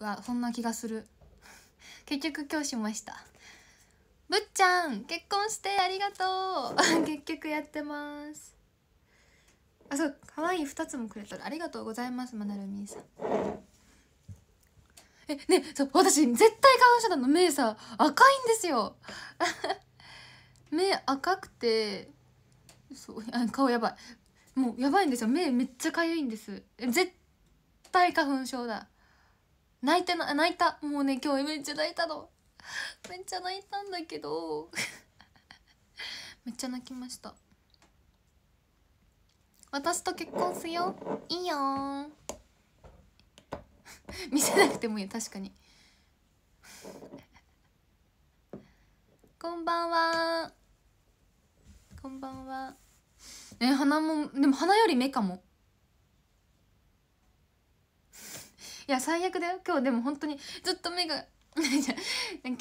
がそんな気がする 結局今日しましたぶっちゃん結婚してありがとう 結局やってますあそう可愛い二2つもくれたらありがとうございますまなるみさんえねそう私絶対花粉症なの目さ赤いんですよ 目赤くてそうあ顔やばいもうやばいんですよ目めっちゃかゆいんです絶対花粉症だ泣いてな泣いたもうね今日めっちゃ泣いたのめっちゃ泣いたんだけど めっちゃ泣きました私と結婚すよいいよ 見せなくてもいい確かに こんばんはこんばんはえ鼻もでも鼻より目かもいや最悪だよ今日でも本当にずっと目が 今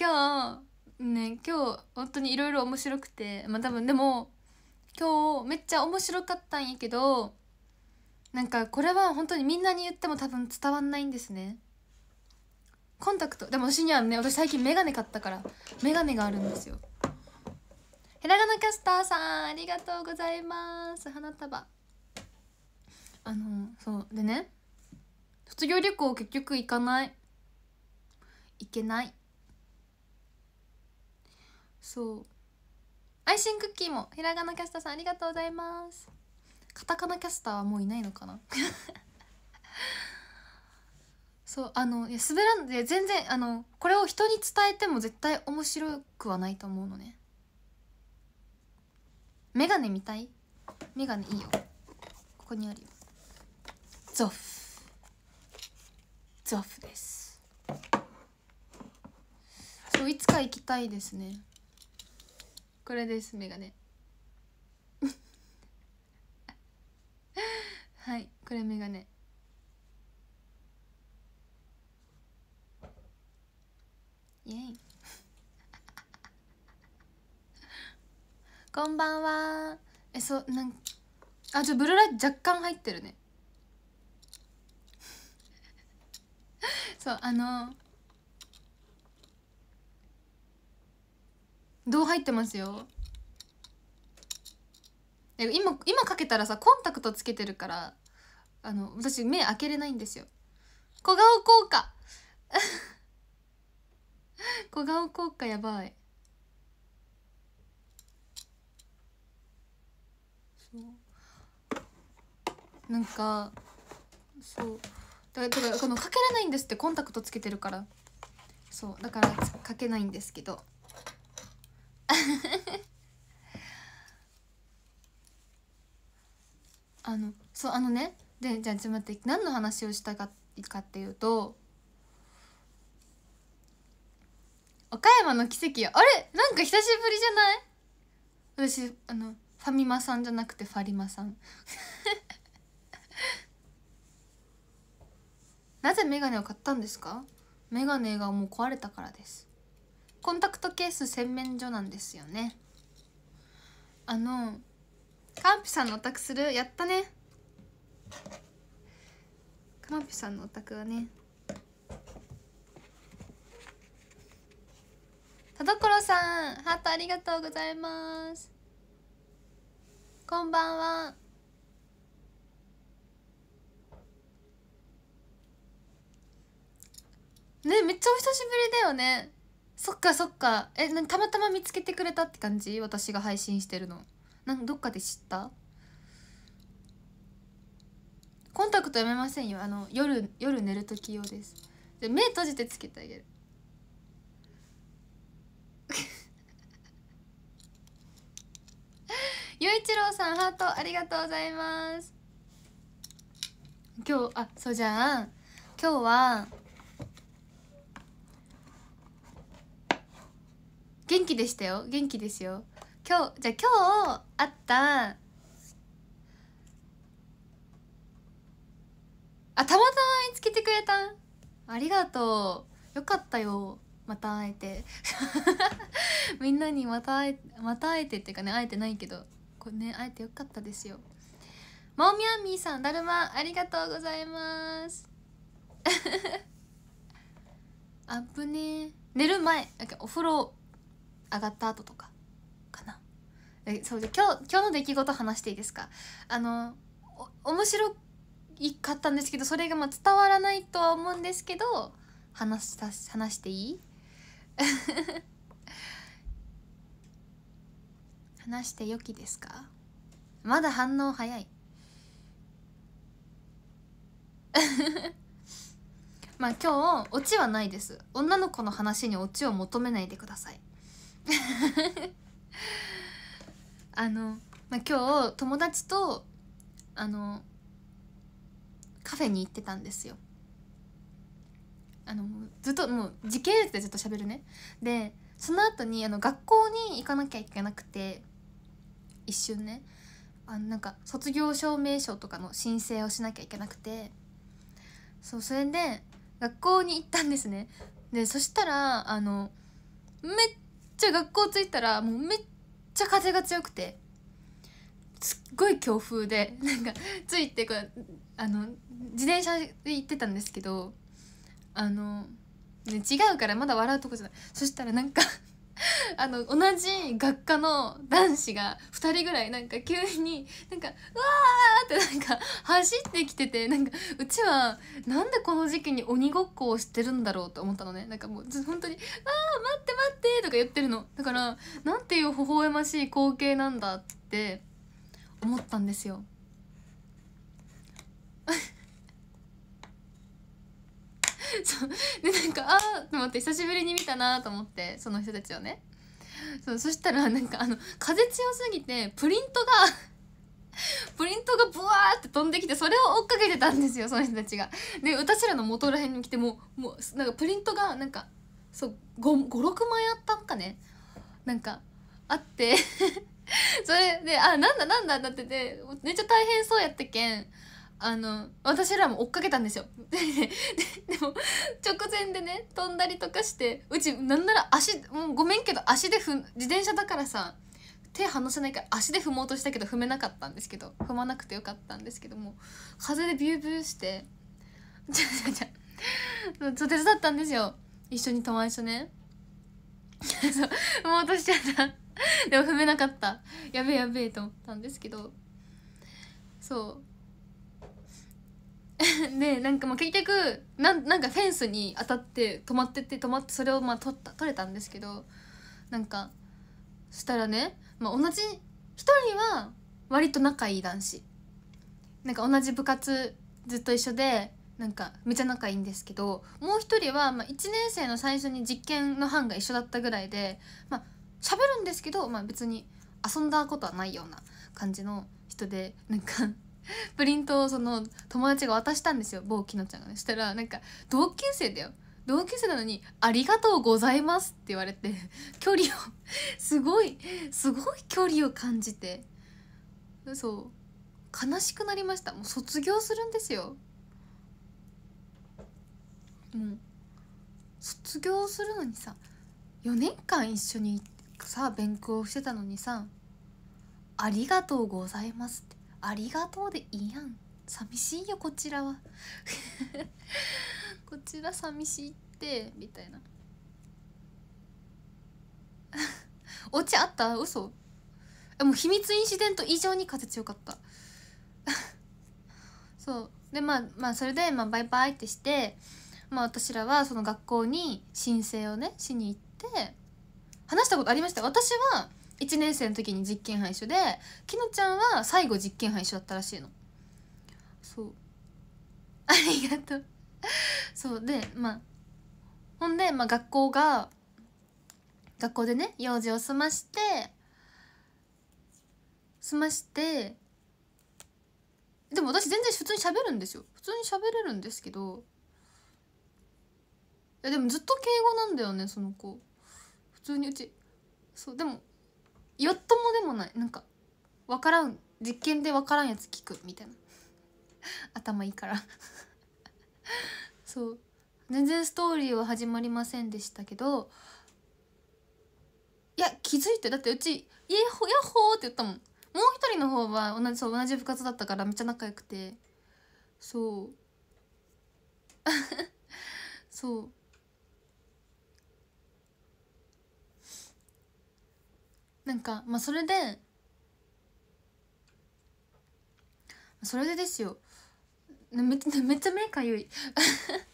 日ね今日本当にいろいろ面白くてまあ多分でも今日めっちゃ面白かったんやけどなんかこれは本当にみんなに言っても多分伝わんないんですねコンタクトでも私にはね私最近メガネ買ったからメガネがあるんですよひらがなキャスターさんありがとうございます花束あのそうでね卒業旅行結局行かない行けないそうアイシンクッキーもひらがなキャスターさんありがとうございますカタカナキャスターはもういないのかな そうあのいや滑らんで全然あのこれを人に伝えても絶対面白くはないと思うのねメガネ見たいメガネいいよここにあるよゾフツフですそういつか行きたいですねこれですメガネ はいこれメガネイエイ こんばんはえそうなんあじゃブルーライト若干入ってるねそうあのどう入ってますよ今今かけたらさコンタクトつけてるからあの私目開けれないんですよ小顔効果 小顔効果やばいそうなんかそうだからこのかけれないんですってコンタクトつけてるからそうだからかけないんですけど あのそうあのねでじゃあちょっと待って何の話をしたかかっていうと岡山の奇跡あれなんか久しぶりじゃない私あのファミマさんじゃなくてファリマさんなぜメガネを買ったんですかメガネがもう壊れたからですコンタクトケース洗面所なんですよねあのカンピさんのお宅するやったねカンピさんのお宅はね田所さんハートありがとうございますこんばんはねめっちゃお久しぶりだよねそっかそっかえたまたま見つけてくれたって感じ私が配信してるのなんどっかで知ったコンタクトやめませんよあの夜夜寝る時用ですで目閉じてつけてあげる ゆういちろうさんハートありがとうございます今日あそうじゃん今日は元気でしたよ元気ですよ今日じゃあ今日会ったあたまたま見つけてくれたありがとうよかったよまた会えて みんなにまた会えまた会えてっていうかね会えてないけどこれね会えてよかったですよまおみあみさんだるまありがとうございますあぶ ね寝る前なんかお風呂上がった後とかかなえそうで今日今日の出来事話していいですかあのお面白いかったんですけどそれがまあ伝わらないとは思うんですけど話した話していい 話してよきですかまだ反応早い まあ今日オチはないです女の子の話にオチを求めないでください あの、まあ、今日友達とあのカフェに行ってたんですよあのずっともう時系列でずっと喋るねでその後にあの学校に行かなきゃいけなくて一瞬ねあのなんか卒業証明書とかの申請をしなきゃいけなくてそうそれで学校に行ったんですねでそしたらあのめっちゃ学校着いたらもうめっちゃ風が強くてすっごい強風で なんか着いてこうあの自転車で行ってたんですけどあの、ね、違うからまだ笑うとこじゃないそしたらなんか あの同じ学科の男子が2人ぐらいなんか急になんか「うわ!」ってなんか走ってきててなんかうちはなんでこの時期に鬼ごっこをしてるんだろうと思ったのねなんかもう本当に「あー待って待って!」とか言ってるのだからなんていう微笑ましい光景なんだって思ったんですよ。そうでなんかああと思って久しぶりに見たなと思ってその人たちをねそうそしたらなんかあの風強すぎてプリントが プリントがブワーって飛んできてそれを追っかけてたんですよその人たちが。で私らの元らへんに来てもうもうなんかプリントがなんかそう56枚あったんかねなんかあって それであなんだなんだなってでめっちゃ大変そうやったけんあの私らも追っかけたんですよ でも直前でね飛んだりとかしてうちなんなら足もうごめんけど足で踏自転車だからさ手離せないから足で踏もうとしたけど踏めなかったんですけど踏まなくてよかったんですけども風でビュービューしてちょちょちょ手伝ったんですよ一緒に友達とねそう踏もうとしちゃったでも踏めなかったやべえやべえと思ったんですけどそう でなんかもう結局なんなんかフェンスに当たって止まってて止まってそれをまあ取った取れたんですけどなんかしたらね、まあ、同じ1人は割と仲いい男子なんか同じ部活ずっと一緒でなんかめちゃ仲いいんですけどもう1人はま1年生の最初に実験の班が一緒だったぐらいでまあ喋るんですけど、まあ、別に遊んだことはないような感じの人でなんかプリントをその友達が渡したんですよ某きなちゃんがねしたらなんか同級生だよ同級生なのに「ありがとうございます」って言われて 距離をすごいすごい距離を感じてそう悲しくなりましたもう卒業するんですよもう卒業するのにさ4年間一緒にさ勉強してたのにさ「ありがとうございます」ってありがとうでいいやん寂しいよこちらは こちら寂しいってみたいな おちあった嘘えもう秘密インシデント以上に風強かった そうでまあまあそれで、まあ、バイバイってして、まあ、私らはその学校に申請をねしに行って話したことありました私は1年生の時に実験班一緒できのちゃんは最後実験班一緒だったらしいのそう ありがとうそうでまあほんで、まあ、学校が学校でね用事を済まして済ましてでも私全然普通に喋るんですよ普通に喋れるんですけどいやでもずっと敬語なんだよねその子普通にうちそうでもよっともでもないなんか分からん実験で分からんやつ聞くみたいな 頭いいから そう全然ストーリーは始まりませんでしたけどいや気づいてだってうち「イエホヤッホー!」って言ったもんもう一人の方は同じそう同じ部活だったからめっちゃ仲良くてそう そうなんかまあそれでそれでですよめっちゃめっちゃ目かゆい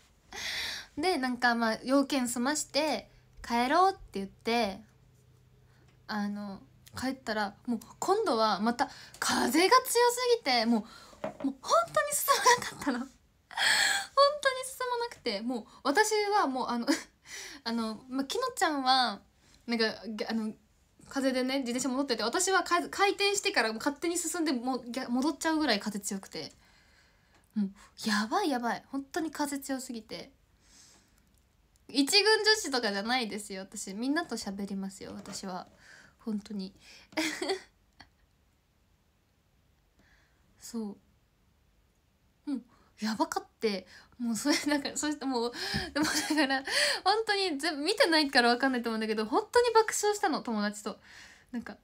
でなんかまあ要件済まして帰ろうって言ってあの帰ったらもう今度はまた風が強すぎてもうもう本当に進まなかったの 本当に進まなくてもう私はもうあの あの、まあ、きのちゃんはなんかあの風でね自転車戻ってて私は回転してから勝手に進んでも戻っちゃうぐらい風強くてもうやばいやばい本当に風強すぎて一軍女子とかじゃないですよ私みんなと喋りますよ私は本当に そうやばかってもうそれだからそしてもう でもだから本当に全部見てないから分かんないと思うんだけど本当に爆笑したの友達となんか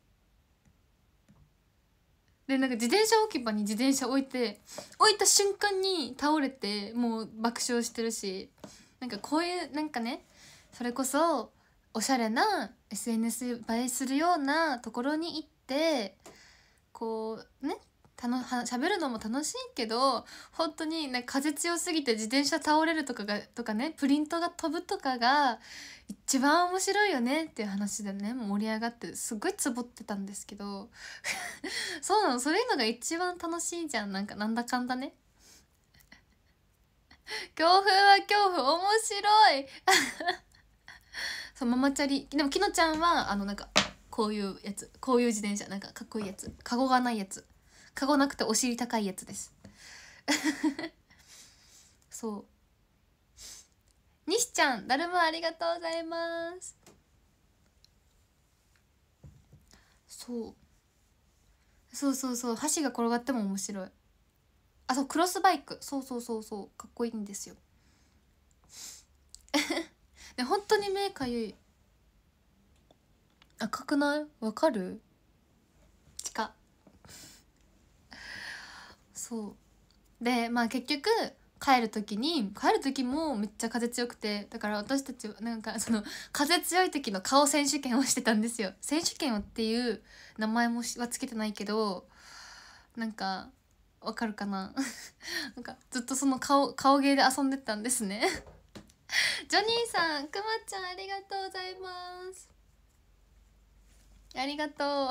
でなんか自転車置き場に自転車置いて置いた瞬間に倒れてもう爆笑してるしなんかこういうなんかねそれこそおしゃれな SNS 映えするようなところに行ってこうねたのは喋るのも楽しいけど本当にね風強すぎて自転車倒れるとかがとかねプリントが飛ぶとかが一番面白いよねっていう話でね盛り上がってすごいツボってたんですけど そうなのそういうのが一番楽しいじゃんなんかなんだかんだね。恐 怖は恐怖面白い そうママチャリでもきのちゃんはあのなんかこういうやつこういう自転車なんかかっこいいやつカゴがないやつカゴなくてお尻高いやつです そう西ちゃんだるまありがとうございますそうそうそうそう箸が転がっても面白いあそうクロスバイクそうそうそうそうかっこいいんですよね 本当に目かゆい赤くないわかる近そうでまあ結局帰る時に帰る時もめっちゃ風強くてだから私たちなんかその風強い時の顔選手権をしてたんですよ選手権っていう名前もはつけてないけどなんかわかるかな なんかずっとその顔顔芸で遊んでたんですね ジョニーさんくまちゃんありがとうございますありがと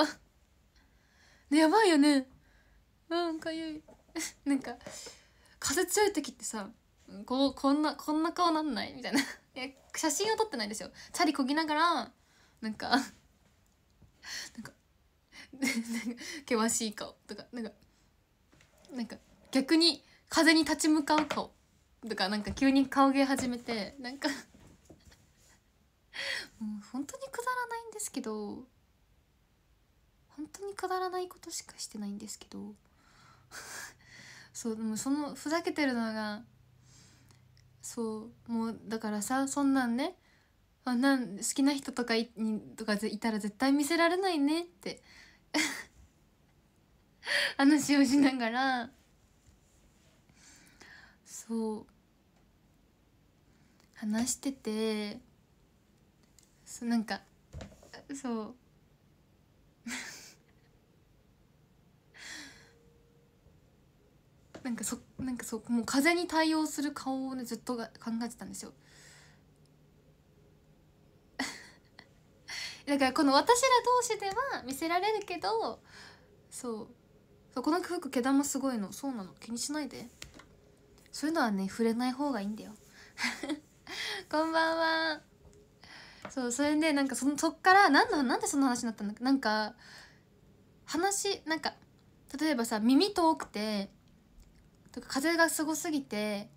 うね やばいよねうんかゆい なんか風強い時ってさこうこんなこんな顔なんないみたいな い写真を撮ってないですよチャリこぎながらなんかなんか険しい顔とかなんかなんか逆に風に立ち向かう顔とかなんか急に顔芸始めてなんかもう本当にくだらないんですけど本当にくだらないことしかしてないんですけどそうでもそのふざけてるのがそうもうだからさそんなんねあなん好きな人とかいにとかいたら絶対見せられないねって 話をしながらそう話しててそうなんかそうなんかそなんかそうもう風に対応する顔をねずっと考えてたんですよ だからこの私ら同士では見せられるけどそうそうこの服毛玉すごいのそうなの気にしないでそういうのはね触れない方がいいんだよ こんばんはそうそれでなんかそのそっからなんのなんでその話になったんだなんか話なんか例えばさ耳遠くて風がすごすぎて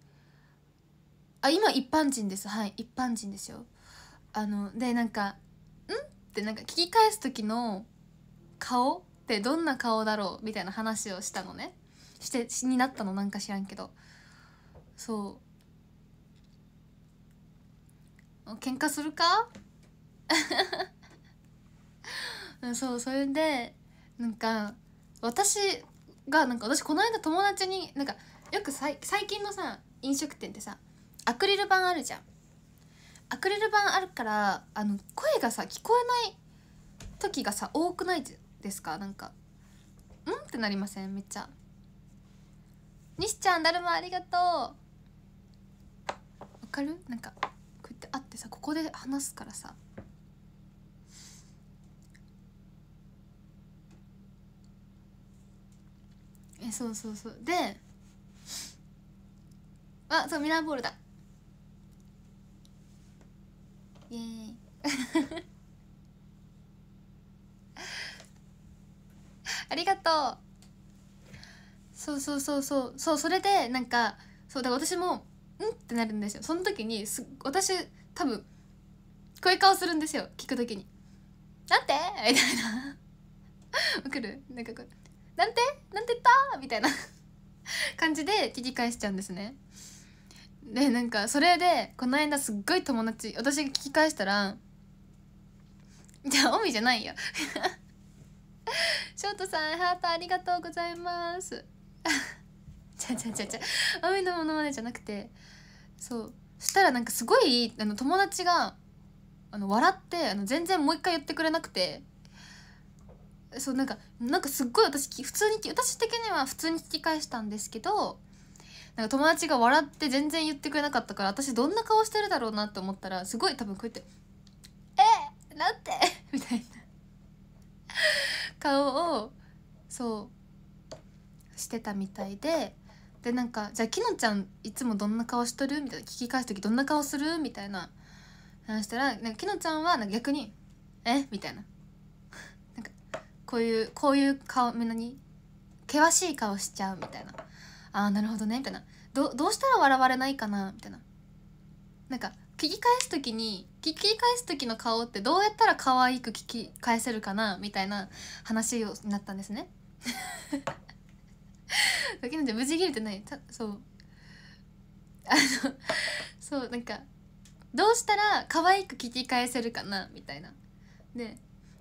あ今一般人ですはい一般人ですよあのでなんか「ん?」ってなんか聞き返す時の顔ってどんな顔だろうみたいな話をしたのねしてになったのなんか知らんけどそう喧嘩するかそうそれでなんか私がなんか私この間友達になんかよくさい最近のさ飲食店ってさアクリル板あるじゃんアクリル板あるからあの声がさ聞こえない時がさ多くないですかなんかうんってなりませんめっちゃ西ちゃんだるまありがとうわかるなんかこうやって会ってさここで話すからさえそうそうそうであそうミラーボールだイエーイ ありがとうそうそうそうそうそうそれでなんかそうだから私も「ん?」ってなるんですよその時にす私多分こういう顔するんですよ聞く時に「なんて?」みたいな送 かるなんかこう「なんてなんて言った?」みたいな感じで聞き返しちゃうんですねでなんかそれでこの間すっごい友達私が聞き返したら「じゃあオミじゃないよショートさんハートありがとうございます」ちゃちゃちゃちゃオミのものまねじゃなくてそうしたらなんかすごいあの友達があの笑ってあの全然もう一回言ってくれなくてそうなんかなんかすっごい私普通に私的には普通に聞き返したんですけどなんか友達が笑って全然言ってくれなかったから私どんな顔してるだろうなって思ったらすごい多分こうやって「えなんて? 」みたいな顔をそうしてたみたいででなんか「じゃあきのちゃんいつもどんな顔しとる?」みたいな聞き返す時どんな顔するみたいな話したらなんかきのちゃんはなんか逆に「えみたいな なんかこういうこういう顔みんなに険しい顔しちゃうみたいな。ああなるほどねみたいなどどうしたら笑われないかなみたいななんか聞き返す時に聞き返す時の顔ってどうやったら可愛く聞き返せるかなみたいな話をなったんですね。だけなんで無事切れてないそうあのそうなんかどうしたら可愛く聞き返せるかなみたいなで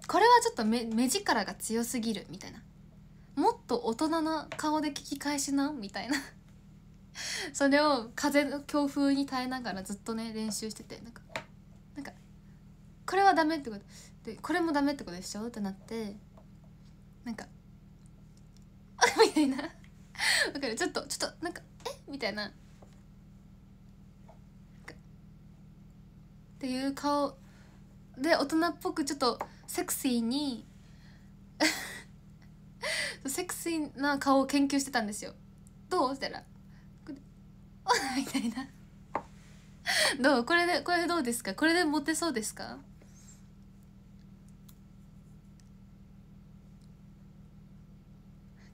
これはちょっと目目力が強すぎるみたいなもっと大人な顔で聞き返しなみたいな それを風の強風に耐えながらずっとね練習しててなんかなんかこれはダメってことでこれもダメってことでしょってなってなんか みたいなわかるちょっとちょっとなんかえみたいなっていう顔で大人っぽくちょっとセクシーに セクシーな顔を研究してたんですよどうしたら「みたいな どうこれでこれどうですかこれでモテそうですか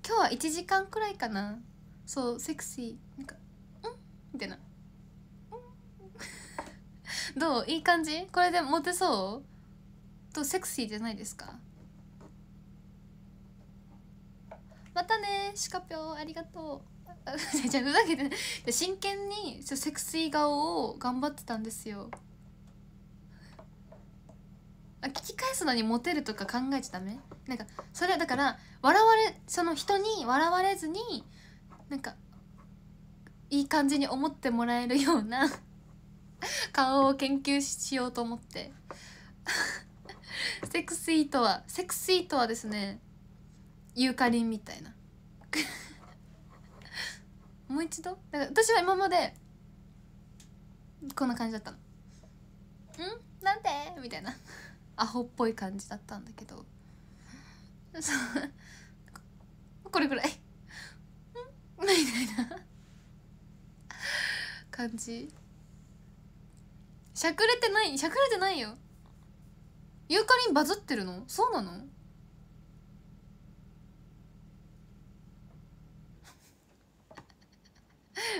今日は1時間くらいかなそうセクシーなんか「うん?」みたいな「どういい感じこれでモテそう?」とセクシーじゃないですかまたねシカピョありがとう じゃふざけて真剣にセクシー顔を頑張ってたんですよあ聞き返すのにモテるとか考えちゃダメなんかそれはだから笑われその人に笑われずになんかいい感じに思ってもらえるような 顔を研究しようと思って セクシーとはセクシーとはですねユーカリンみたいな もう一度だから私は今までこんな感じだったのんなんでみたいなアホっぽい感じだったんだけどそうこれぐらいんみたいな感じしゃくれてないしゃくれてないよユーカリンバズってるのそうなの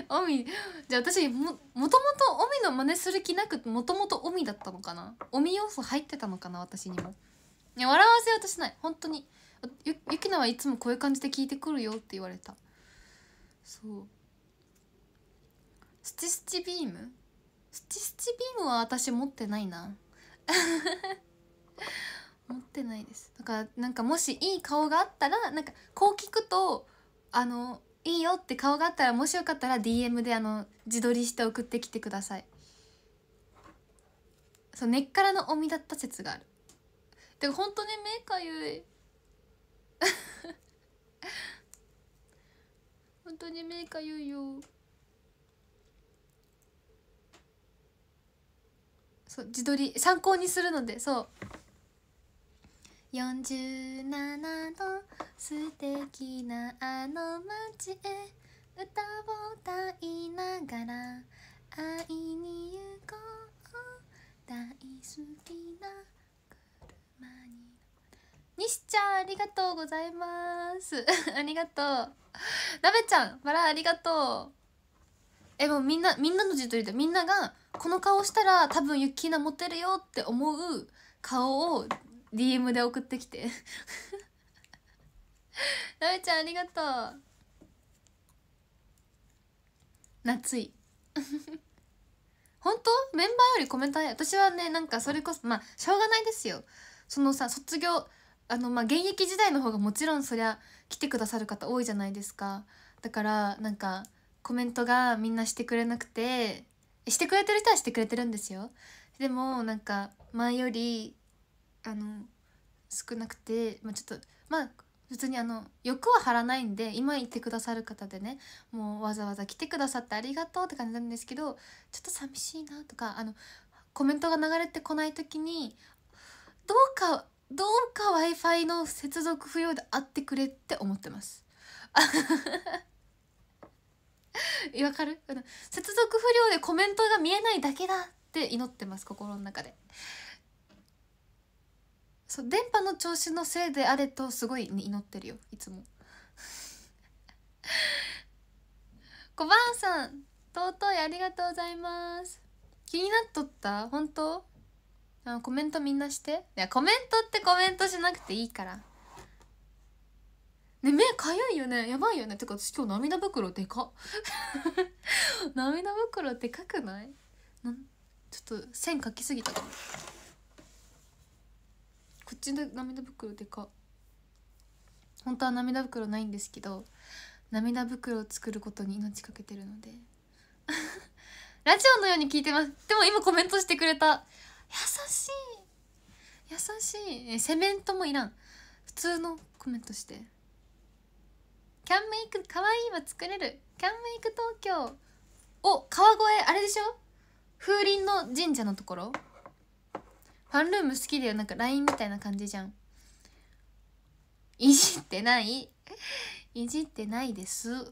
オ ミじゃあ私もともとオミの真似する気なくもともとオミだったのかなオミ要素入ってたのかな私にもいや笑わせようとしない本当にゆゆきなはいつもこういう感じで聞いてくるよって言われたそうスチスチビームスチスチビームは私持ってないな 持ってないですだからなんかもしいい顔があったらなんかこう聞くとあのいいよって顔があったらもしよかったら DM であの自撮りして送ってきてくださいそう根っからのおみだった説があるでもほんとね目かゆい 本当に目かゆいよそう自撮り参考にするのでそう47度素敵なあの街へ歌を歌いながら会いに行こう大好きな車に西ちゃんありがとうございます ありがとうなべちゃんバラありがとうえもうみんなみんなの字とりでみんながこの顔したら多分ユッキーナモテるよって思う顔を DM で送ってきてなめ ちゃんありがとう夏い 本当メンバーよりコメント早い私はねなんかそれこそまあしょうがないですよそのさ卒業あのまあ現役時代の方がもちろんそりゃ来てくださる方多いじゃないですかだからなんかコメントがみんなしてくれなくてしてくれてる人はしてくれてるんですよでもなんか前よりあの少なくて、まあ、ちょっとまあ普通にあの欲は張らないんで今いてくださる方でねもうわざわざ来てくださってありがとうって感じなんですけどちょっと寂しいなとかあのコメントが流れてこない時にどうかどうか w i f i の接続不要であってくれって思ってます。わかる接続不良でコメントが見えないだけだって祈ってます心の中で。そう電波の調子のせいであれとすごい、ね、祈ってるよいつも 小判さん尊いありがとうございます気になっとった本当あコメントみんなしていやコメントってコメントしなくていいからね目かゆいよねやばいよねてか私今日涙袋でか 涙袋でかくないなちょっと線描きすぎたかもこっちの涙袋でか本当は涙袋ないんですけど涙袋を作ることに命かけてるので ラジオのように聞いてますでも今コメントしてくれた優しい優しいえセメントもいらん普通のコメントして「キャンメイクかわいいは作れるキャンメイク東京」お川越あれでしょ風鈴の神社のところファンルーム好きだよなんか LINE みたいな感じじゃんいじってない いじってないです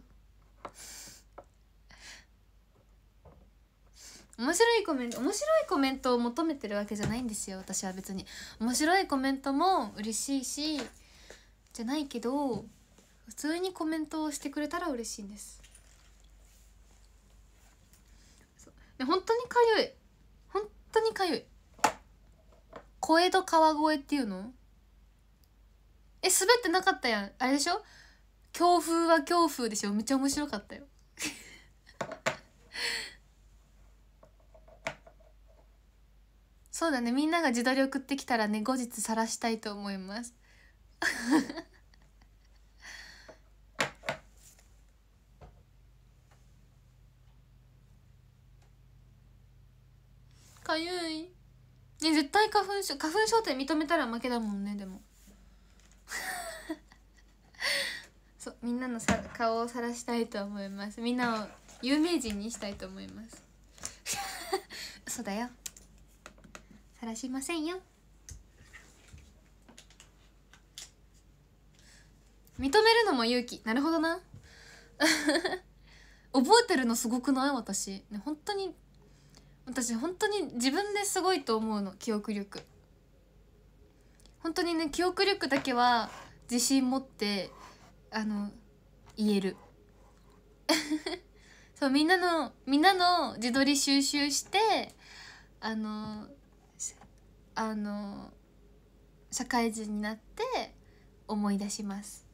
面白いコメント面白いコメントを求めてるわけじゃないんですよ私は別に面白いコメントも嬉しいしじゃないけど普通にコメントをしてくれたら嬉しいんですで本当にかゆい本当にかゆい小江戸川越っていうのえ滑ってなかったやんあれでしょ強風は強風でしょめっちゃ面白かったよ そうだねみんなが自撮り送ってきたらね後日晒したいと思いますかゆいえ絶対花粉症花粉症って認めたら負けだもんねでも そうみんなのさ顔を晒したいと思いますみんなを有名人にしたいと思います 嘘だよ晒しませんよ認めるのも勇気なるほどな 覚えてるのすごくない私ね本当に私本当に自分ですごいと思うの記憶力本当にね記憶力だけは自信持ってあの言える そうみんなのみんなの自撮り収集してあのあの社会人になって思い出します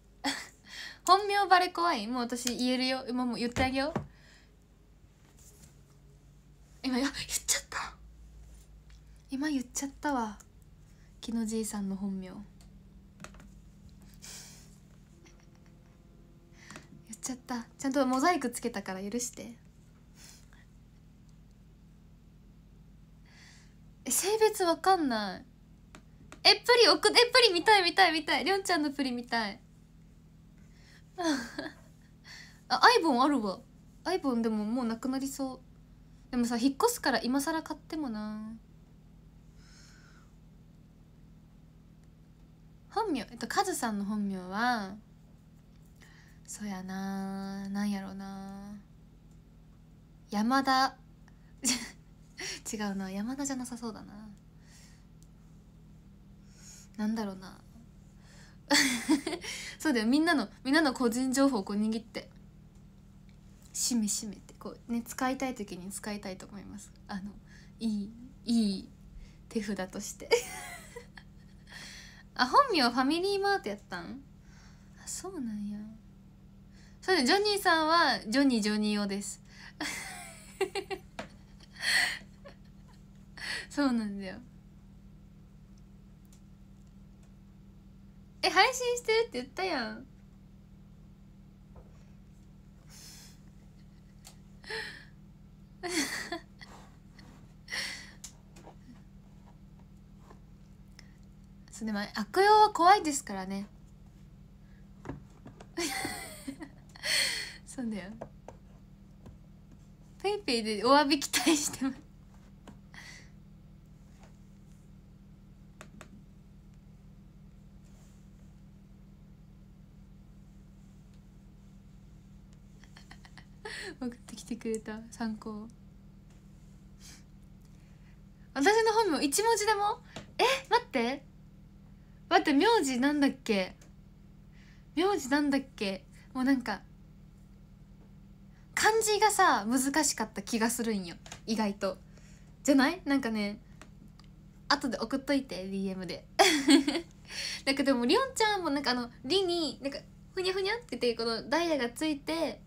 本名バレ怖いもう私言えるよ今も言ってあげよう今言っちゃった今言っちゃったわ木のじいさんの本名言っちゃったちゃんとモザイクつけたから許してえ性別わかんないえプリおくえプリ見たい見たい見たいりょんちゃんのプリ見たい あアイボンあるわアイボンでももうなくなりそうでもさ引っ越すから今更買ってもな本名えっとカズさんの本名はそやななんやろうな山田 違うな山田じゃなさそうだななんだろうな そうだよみんなのみんなの個人情報をこう握ってしめしめってこうね使いたい時に使いたいと思いますあのいいいい手札として あ本名ファミリーマートやったんあそうなんやそうねジョニーさんはジョニージョニー用です そうなんだよえ配信してるって言ったやん そうでも悪用は怖いですからね そうだよペイペイでお詫び期待してます送ってきてくれた参考 私の本名一文字でもえ待って待って名字なんだっけ名字なんだっけもうなんか漢字がさ難しかった気がするんよ意外とじゃないなんかね後で送っといて DM で なんかでもりおんちゃんもなんかあの「り」になんかふにゃふにゃっててこのダイヤがついて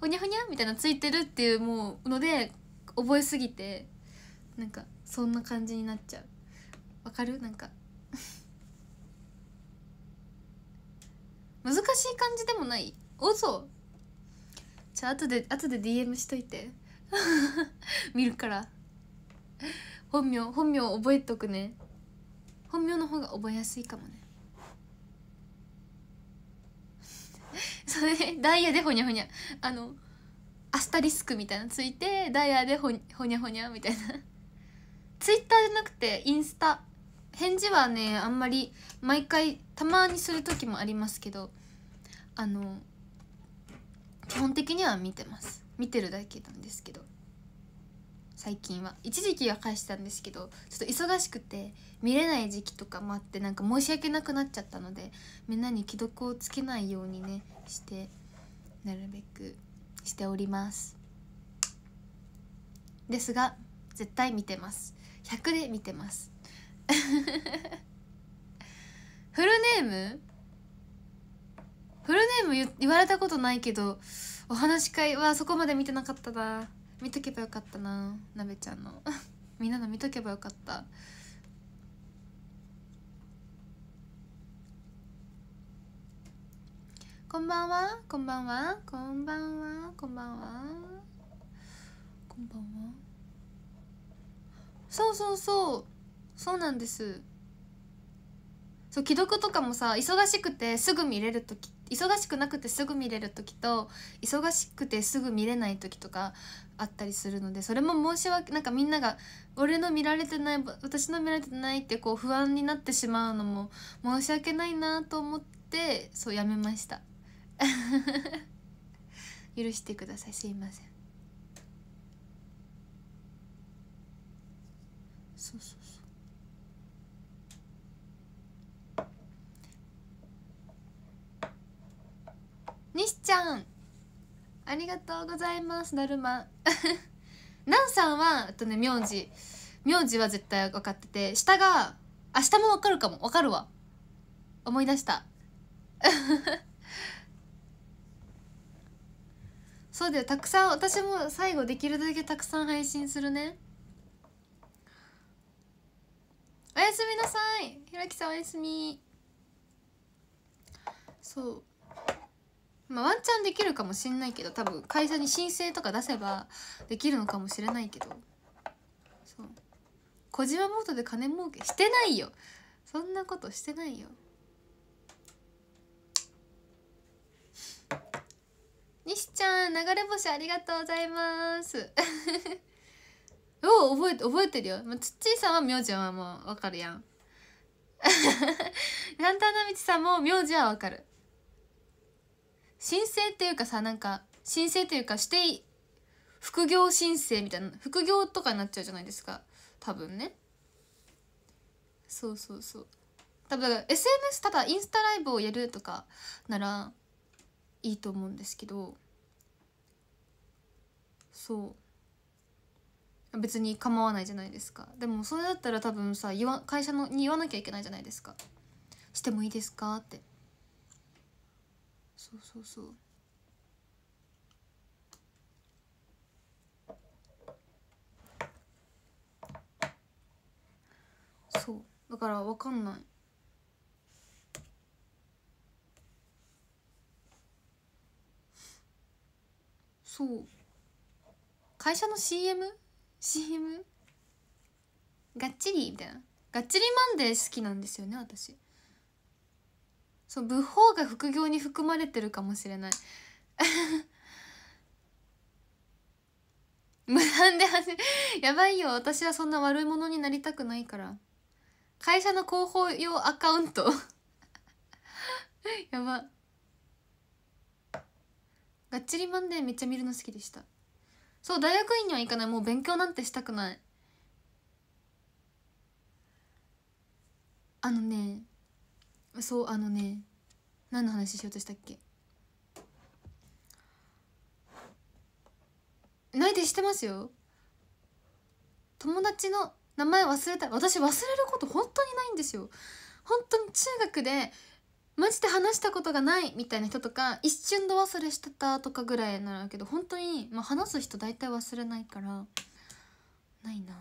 ほにゃほにゃみたいなついてるっていうもうので覚えすぎてなんかそんな感じになっちゃうわかるなんか 難しい感じでもないおそうじゃあ後で後で DM しといて 見るから本名本名覚えとくね本名の方が覚えやすいかもねそれダイヤでほにゃほにゃあのアスタリスクみたいなついてダイヤでほにゃほにゃみたいなツイッターじゃなくてインスタ返事はねあんまり毎回たまにする時もありますけどあの基本的には見てます見てるだけなんですけど最近は一時期は返したんですけどちょっと忙しくて見れない時期とかもあってなんか申し訳なくなっちゃったのでみんなに既読をつけないようにねしてなるべくしておりますですが絶対見てます100で見てます フルネームフルネーム言われたことないけどお話し会はそこまで見てなかったな見とけばよかったななべちゃんの みんなの見とけばよかったこんばんはこんばんはこんばんはこんばんはこんばんはそうそうそうそうなんですそう既読とかもさ忙しくてすぐ見れる時忙しくなくてすぐ見れる時と忙しくてすぐ見れない時とかあったりするのでそれも申し訳なんかみんなが俺の見られてない私の見られてないってこう不安になってしまうのも申し訳ないなと思ってそうやめました 許してくださいすいませんそうそうそう西ちゃんありがとうございますだるまなん さんはとね名字名字は絶対分かってて下があ下も分かるかも分かるわ思い出した そうだよたくさん私も最後できるだけたくさん配信するねおやすみなさいひらきさんおやすみそうまあ、ワンチャンできるかもしんないけど多分会社に申請とか出せばできるのかもしれないけどそう小島モードで金儲けしてないよそんなことしてないよ西ちゃん流れ星ありがとうございます お覚えて覚えてるよ、まあ、つっちーさんは名字はもうわかるやん ランタンな道さんも名字はわかる申請っていうかさなんか申請っていうかして副業申請みたいな副業とかになっちゃうじゃないですか多分ねそうそうそう多分 SNS ただインスタライブをやるとかならいいと思うんですけどそう別に構わないじゃないですかでもそれだったら多分さ言わ会社のに言わなきゃいけないじゃないですかしてもいいですかってそうそうそうそうだから分かんないそう会社の CM?CM CM? がっちりみたいながっちりマンデー好きなんですよね私そう部法が副業に含まれてるかもしれない 無断で走るやばいよ私はそんな悪いものになりたくないから会社の広報用アカウント やばがっちりマンデーめっちゃ見るの好きでしたそう大学院には行かないもう勉強なんてしたくないあのねそうあのね何の話しようとしたっけ内定してますよ友達の名前忘れた私忘れること本当にないんですよ本当に中学でマジで話したことがないみたいな人とか一瞬で忘れしてたとかぐらいならけど本当にまあ話す人大体忘れないからないな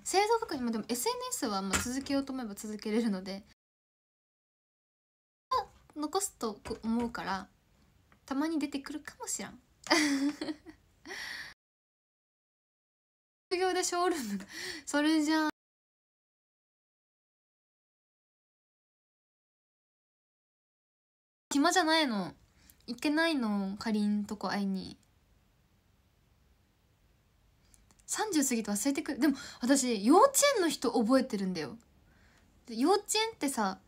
星座学院もでも SNS はまあ続けようと思えば続けれるので残すと思うからたまに出てくるかもしらん副業でショールームそれじゃあ暇じゃないの行けないのかりんとこ会いに30過ぎて忘れてくるでも私幼稚園の人覚えてるんだよ幼稚園ってさ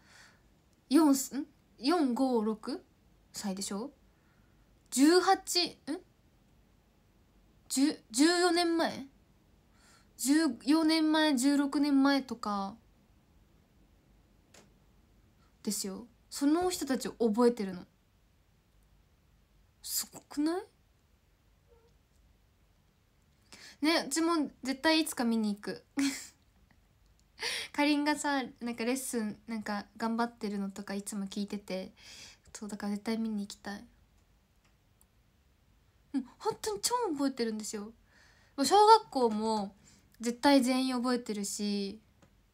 4ん456歳でしょ18ん14年前14年前16年前とかですよその人たちを覚えてるのすごくないねうちも絶対いつか見に行く かりんがさなんかレッスンなんか頑張ってるのとかいつも聞いててそうだから絶対見に行きたいもう本当に超覚えてるんですよもう小学校も絶対全員覚えてるし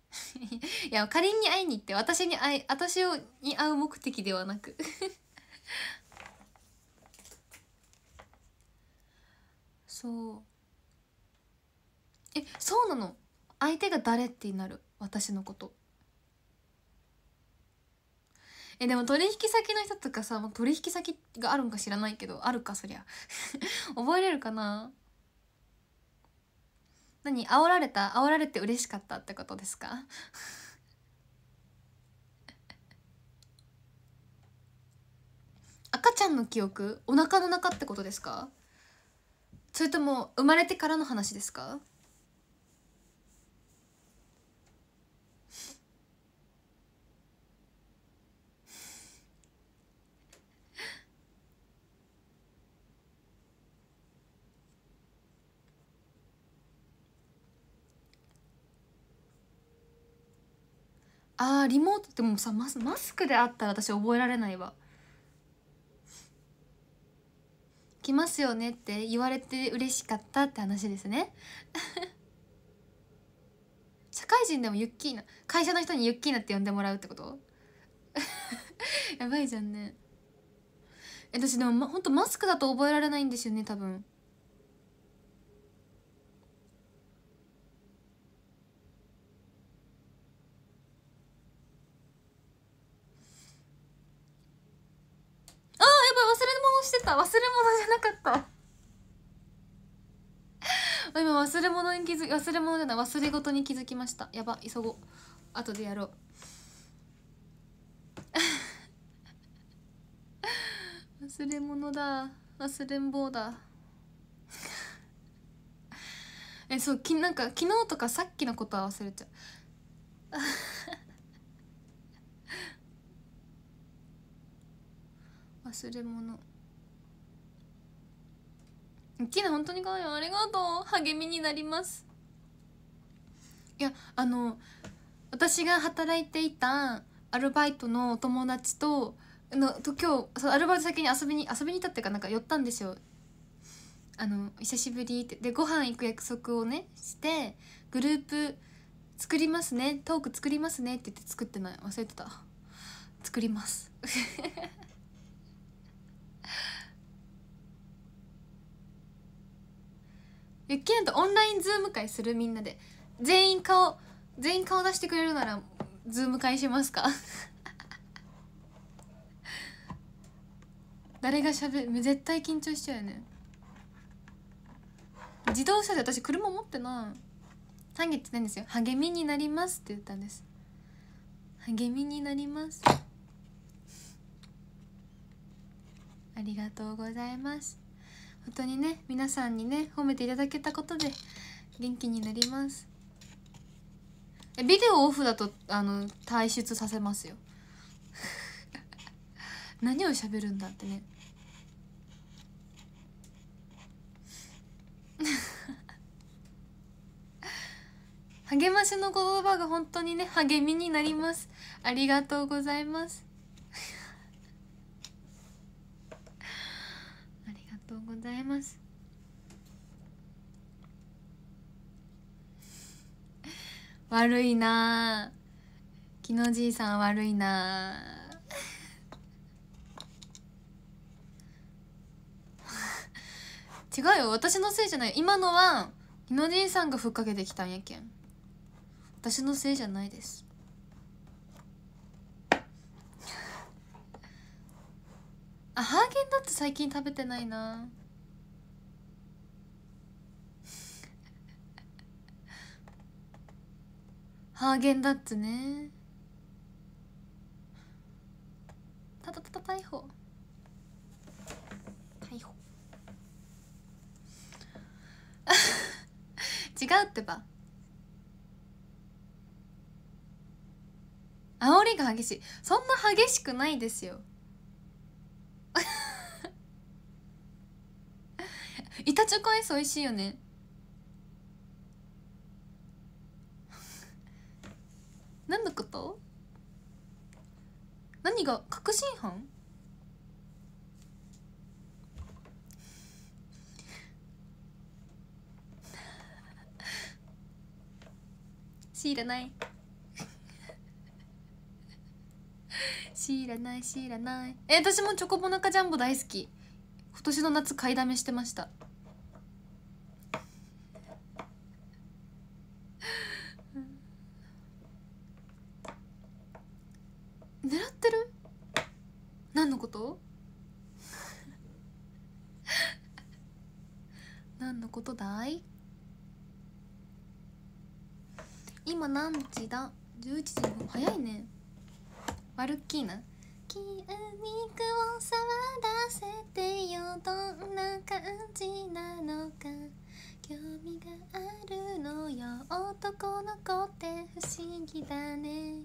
いやかりんに会いに行って私に会い私をに会う目的ではなく そうえそうなの相手が誰ってなる私のことえでも取引先の人とかさ取引先があるんか知らないけどあるかそりゃ 覚えれるかな何煽られた煽られて嬉しかったってことですか 赤ちゃんの記憶お腹の中ってことですかそれとも生まれてからの話ですかあーリモートってもうさマスマスクであったら私覚えられないわ来ますよねって言われて嬉しかったって話ですね 社会人でもユッキーナ会社の人にユッキーナって呼んでもらうってこと やばいじゃんねえ私でもほんとマスクだと覚えられないんですよね多分った忘れ物じゃなかった今忘れ物に気づき忘れ物じゃない忘れ事に気づきましたやば急ごう後でやろう忘れ物だ忘れん坊だ えそうきなんか昨日とかさっきのことは忘れちゃう 忘れ物きな本当に可愛いありがとう励みになりますいやあの私が働いていたアルバイトのお友達とのと今日そアルバイト先に遊びに遊びに行ったっていうかなんか寄ったんですよあの久しぶりってでご飯行く約束をねしてグループ作りますねトーク作りますねって言って作ってない忘れてた作りますユッキーとオンラインズーム会するみんなで全員顔全員顔出してくれるならズーム会しますか 誰がしゃべる絶対緊張しちゃうよね自動車で私車持ってない単月ないんですよ励みになりますって言ったんです励みになりますありがとうございます本当にね皆さんにね褒めていただけたことで元気になりますえビデオオフだとあの退出させますよ 何を喋るんだってね 励ましの言葉が本当にね励みになりますありがとうございますとうございます 悪いなきのじいさん悪いな 違うよ私のせいじゃない今のはきのじいさんがふっかけてきたんやけん私のせいじゃないですあハーゲンダッツ最近食べてないなハーゲンダッツねたたたた逮捕逮捕 違うってば煽りが激しいそんな激しくないですよ板チョコアイス美味しいよね 何のこと何が確信犯強いらない強い らない強いらないえ私もチョコボナカジャンボ大好き今年の夏買いだめしてましたは何時だ11時の早いねワルキーナ筋肉を触らせてよどんな感じなのか興味があるのよ男の子って不思議だね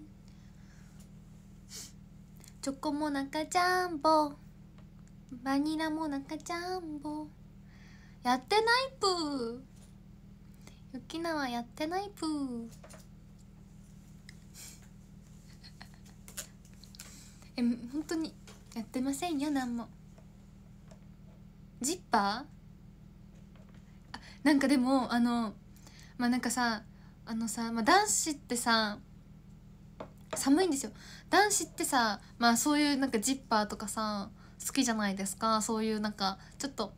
チョコもなかジャンボバニラもなかジャンボやってないぷー雪菜はやってないぷーえ本当にやってませんよ何もジッパーなんかでもあのまあなんかさあのさ、まあ、男子ってさ寒いんですよ男子ってさまあそういうなんかジッパーとかさ好きじゃないですかそういうなんかちょっと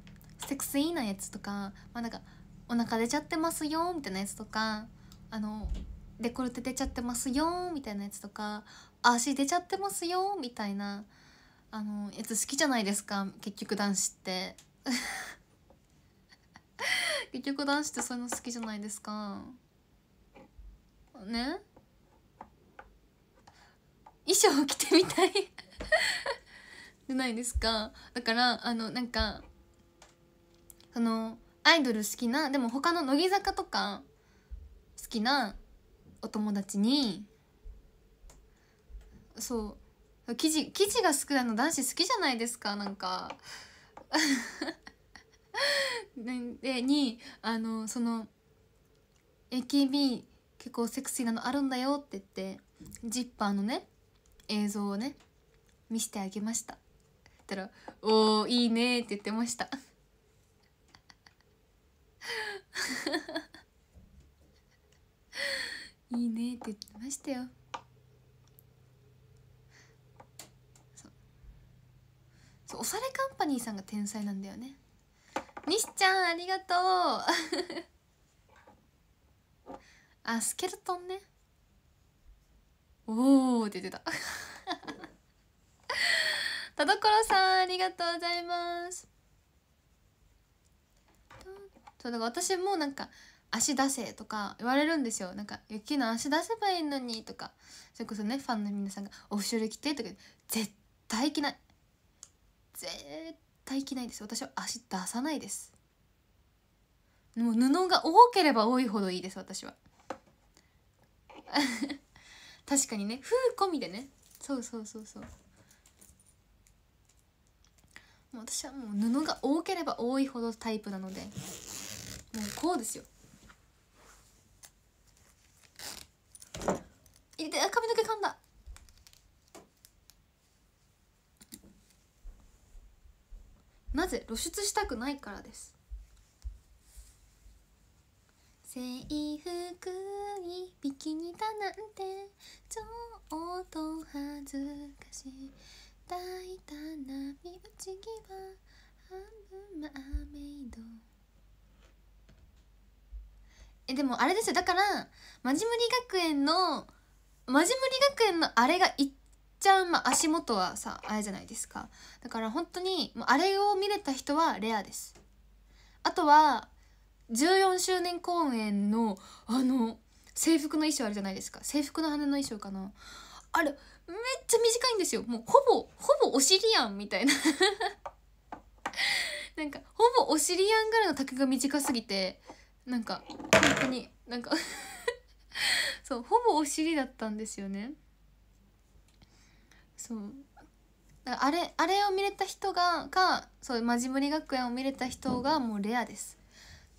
セクシーなやつとかまあなんかお腹出ちゃってますよみたいなやつとかあのデコルテ出ちゃってますよみたいなやつとか足出ちゃってますよみたいなあのやつ好きじゃないですか結局男子って 結局男子ってそういうの好きじゃないですかね衣装を着てみたい じゃないですかだからあのなんかそのアイドル好きなでも他の乃木坂とか好きなお友達にそう生地生地が少ないの男子好きじゃないですかなんか でにあのその AKB 結構セクシーなのあるんだよって言ってジッパーのね映像をね見せてあげましたったら「おーいいね」って言ってました いいねって言ってましたよそうおされカンパニーさんが天才なんだよね西ちゃんありがとう あスケルトンねおおって言ってた 田所さんありがとうございますそうだから私もなんか足出せとか言われるんですよなんか「雪の足出せばいいのに」とかそれこそねファンの皆さんが「オフショル着て」とか絶対着ない絶対着ないです私は足出さないですもう布が多ければ多いほどいいです私は 確かにね風込みでねそうそうそうそうもう私はもう布が多ければ多いほどタイプなのでもうこうですよ入れて髪の毛噛んだなぜ露出したくないからです制服にビキニだなんてちょっと恥ずかしい大胆な身内際半分マーメイドえでもあれですよだからマジムリ学園のマジムリ学園のあれが一ちゃん、まあ、足元はさあれじゃないですかだから本当にもうあれを見れた人はレアですあとは14周年公演のあの制服の衣装あるじゃないですか制服の羽の衣装かなあれめっちゃ短いんですよもうほぼほぼお尻やんみたいな なんかほぼお尻やんぐらいの丈が短すぎてなんか本当になんか そうほぼお尻だったんですよねそうあれあれを見れた人がかそうマジムリ学園を見れた人がもうレアです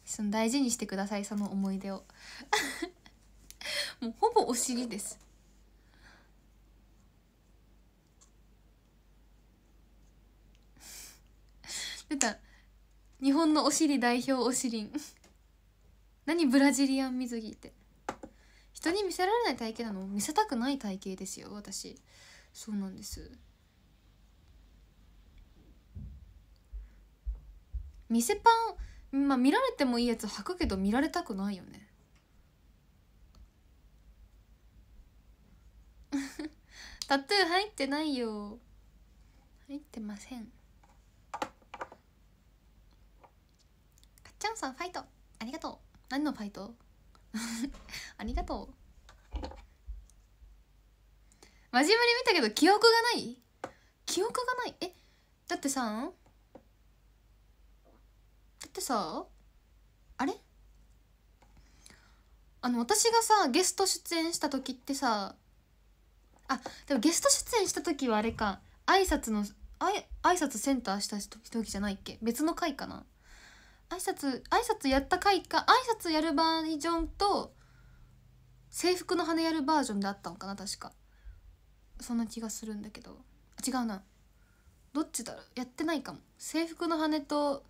その大事にしてくださいその思い出を もうほぼお尻です出た日本のお尻代表お尻ん何ブラジリアン水着って人に見せられない体型なの見せたくない体型ですよ私そうなんです店パンまあ見られてもいいやつ履くけど見られたくないよね タトゥー入ってないよ入ってませんかっちゃんさんファイトありがとう何のファイト ありがとうマジブリ見たけど記憶がない記憶がないえだってさだってさあれあの私がさゲスト出演した時ってさあでもゲスト出演した時はあれか挨拶のあい挨拶センターした時じゃないっけ別の回かな挨拶挨拶やった回か挨拶やるバージョンと制服の羽やるバージョンであったのかな確かそんな気がするんだけど違うなどっちだろうやってないかも制服の羽と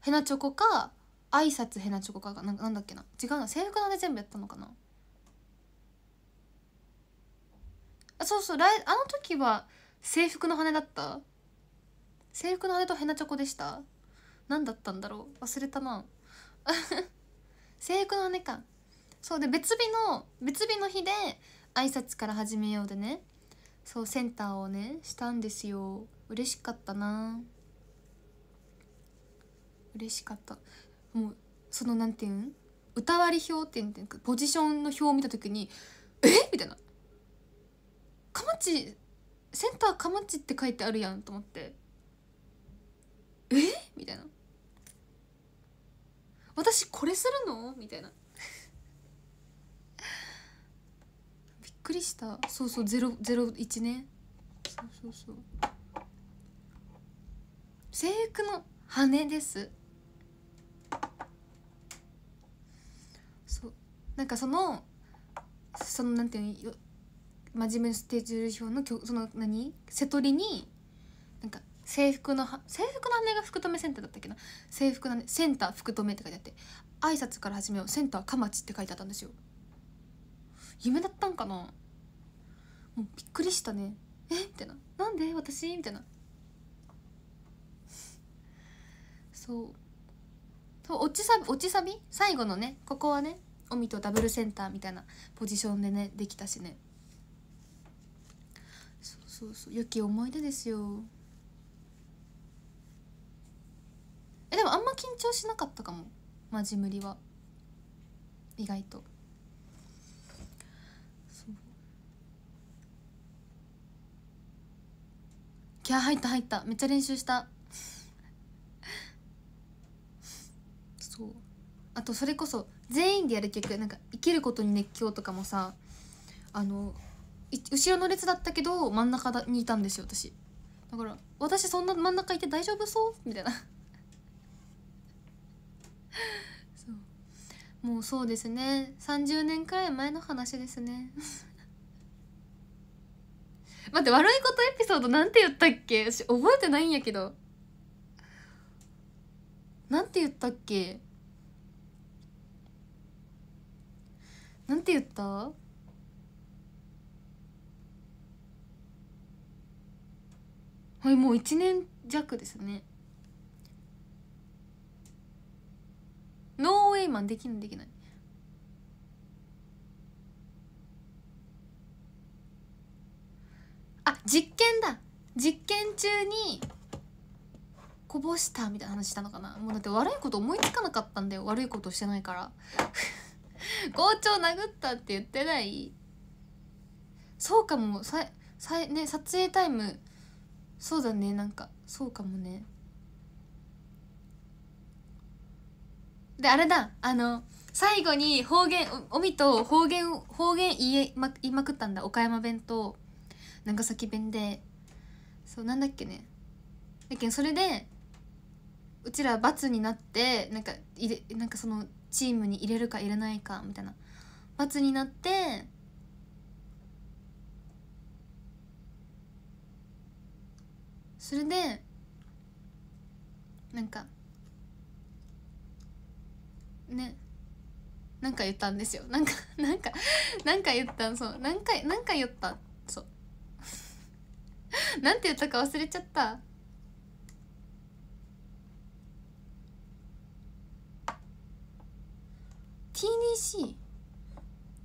ヘナチョコか挨拶ヘナチョコかがなんだっけな違うな制服の羽全部やったのかなあそうそう来あの時は制服の羽だった制服の羽とヘナチョコでした何だったんだろう忘れたな 制服の羽かそうで別日の別日の日で挨拶から始めようでねそうセンターをねしたんですよ嬉しかったな嬉しかったもうそのなんていうん歌割り表っていうかポジションの表を見た時に「えみたいな「かまちセンターかまち」って書いてあるやんと思って「えみたいな「私これするの?」みたいなくりしたそうそう001ねそうそうそう制服の羽ですそうなんかそのそのなんていうの真面目スケジュール表のその何瀬戸りになんか制服の制服の羽が福留センターだったっけな制服のセンター福留って書いてあって挨拶から始めようセンターかまちって書いてあったんですよ夢だったんかなもうびっくりしたねえみたいななんで私みたいなそうそう落ちサビ落ちサビ最後のねここはねオとダブルセンターみたいなポジションでねできたしねそうそうそう良き思い出ですよえでもあんま緊張しなかったかもマジ無理は意外と。気合入った入っためっちゃ練習したそうあとそれこそ全員でやる曲なんか生きることに熱狂とかもさあの後ろの列だったけど真ん中にいたんですよ私だから私そんな真ん中いて大丈夫そうみたいなそうもうそうですね30年くらい前の話ですね待って悪いことエピソードなんて言ったっけ私覚えてないんやけどなんて言ったっけなんて言ったはいもう1年弱ですねノーウェイマンできないできない実験だ実験中にこぼしたみたいな話したのかなもうだって悪いこと思いつかなかったんだよ悪いことしてないから 校長殴ったって言ってないそうかもささね撮影タイムそうだねなんかそうかもねであれだあの最後に方言おみと方言方言言いま言いまくったんだ岡山弁当長崎弁でそうなんだっけねだけどそれでうちら罰になってなんか入れなんかそのチームに入れるか入れないかみたいな罰になってそれでなんかねなんか言ったんですよなんかなんかなんか言ったそう何回何回言った なんて言ったか忘れちゃった「TDC」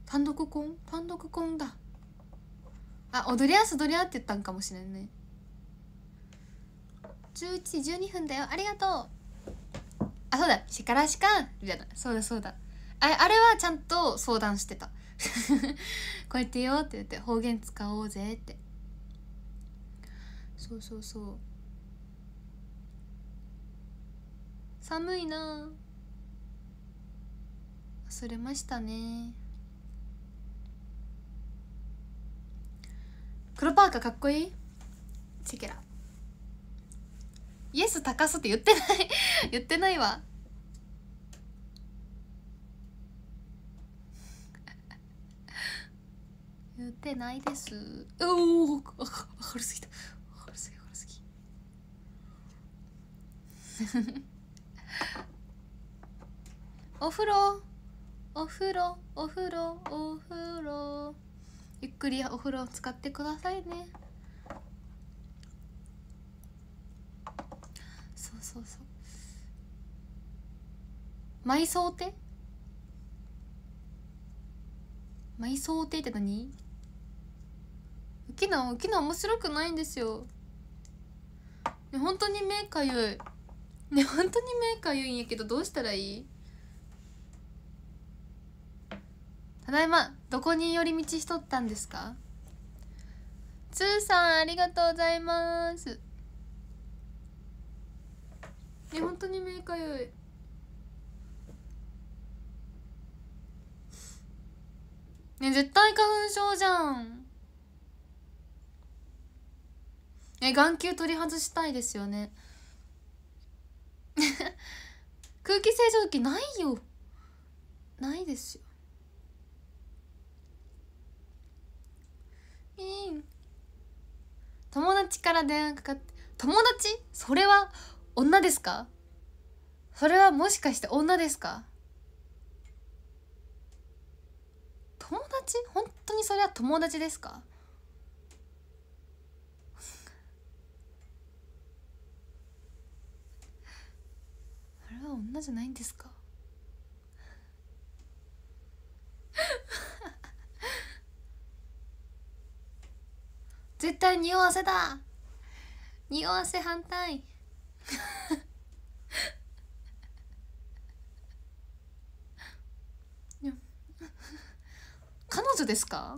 単独コン単独コンだあ踊りゃす踊りゃって言ったんかもしれんね11時12分だよありがとうあそうだ「しからしかみたいなそうだそうだああれはちゃんと相談してた こうやってよって言って方言使おうぜってそうそうそう寒いな忘れましたね黒パーカーかっこいいチケライエス高すって言ってない 言ってないわ 言ってないですおお明るすぎた お風呂お風呂お風呂お風呂ゆっくりお風呂使ってくださいねそうそうそう埋葬手埋葬手って何浮きな浮きな面白くないんですよ本当に目かゆいね本当にメーカー言うんやけどどうしたらいいただいまどこに寄り道しとったんですかつーさんありがとうございますえ本当に目かゆいね絶対花粉症じゃんえ眼球取り外したいですよね空気清浄機ないよないですよ友達から電話かかって友達それは女ですかそれはもしかして女ですか友達本当にそれは友達ですか女じゃないんですか 絶対匂わせだ匂わせ反対 彼女ですか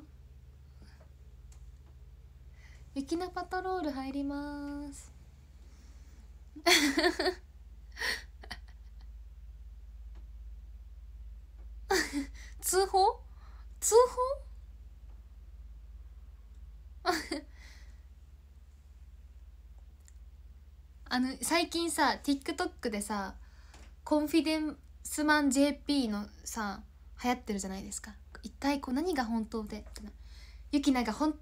雪なパトロール入ります 通報通報 あの最近さ TikTok でさコンフィデンスマン JP のさ流行ってるじゃないですか一体こう何が本当でゆきながほん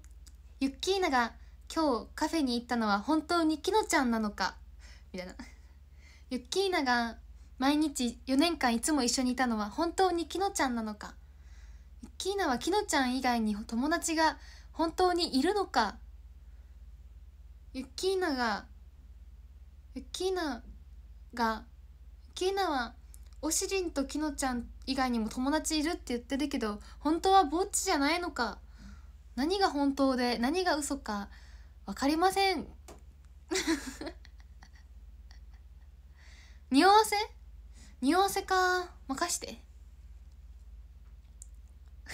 ゆっきーなが今日カフェに行ったのは本当にきのちゃんなのかみたいなゆっきーなが毎日4年間いつも一緒にいたのは本当にきのちゃんなのかキーナはきのちゃん以外に友達が本当にいるのかユッキーナがユッキーナがキーナはおしりんときのちゃん以外にも友達いるって言ってるけど本当はぼっちじゃないのか何が本当で何が嘘か分かりません 匂わせ匂わせか任して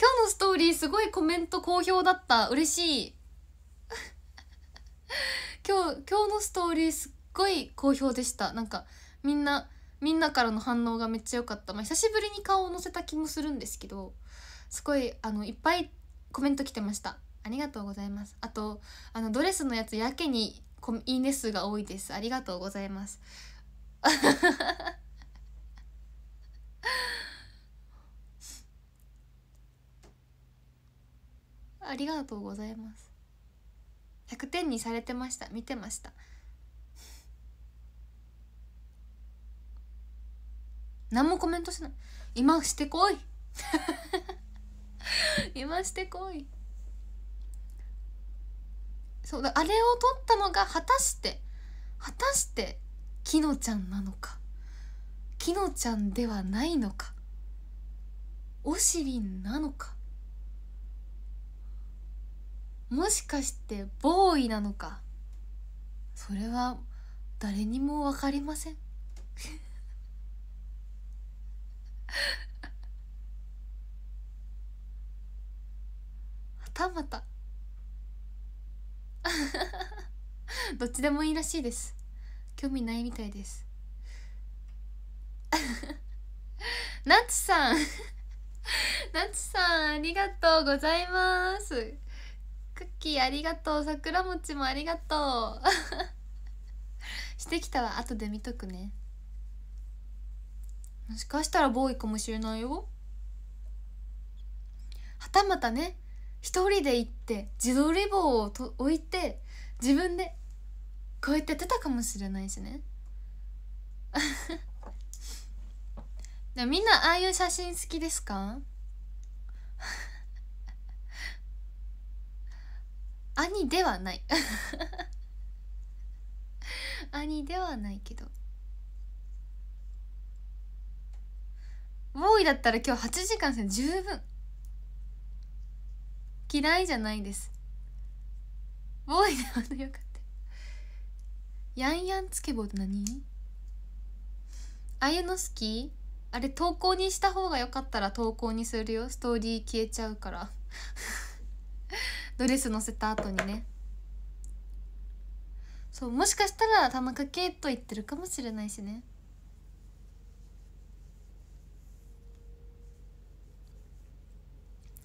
今日のストーリーすごいコメント好評だった嬉しい 今日今日のストーリーすっごい好評でしたなんかみんなみんなからの反応がめっちゃ良かった、まあ、久しぶりに顔を載せた気もするんですけどすごいあのいっぱいコメント来てましたありがとうございますあとあのドレスのやつやけにいいね数が多いですありがとうございます ありがとうございます100点にされてました見てました何もコメントしない今してこい 今してこいそうだあれを取ったのが果たして果たしてきのちゃんなのかきのちゃんではないのかおしりんなのかもしかしてボーイなのかそれは誰にも分かりません はたまた どっちでもいいらしいです興味ないみたいですなつ さんなつ さんありがとうございますクッキーありがとう桜餅もありがとう してきたら後で見とくねもしかしたらボーイかもしれないよはたまたね一人で行って自撮り棒をと置いて自分でこうやっててたかもしれないしね でみんなああいう写真好きですか 兄ではない 兄ではないけどボーイだったら今日8時間です十分嫌いじゃないですボーイではよかったやんやんつけ棒って何あゆの好きあれ投稿にした方がよかったら投稿にするよストーリー消えちゃうから ドレス載せた後にねそうもしかしたら田中圭と言ってるかもしれないしね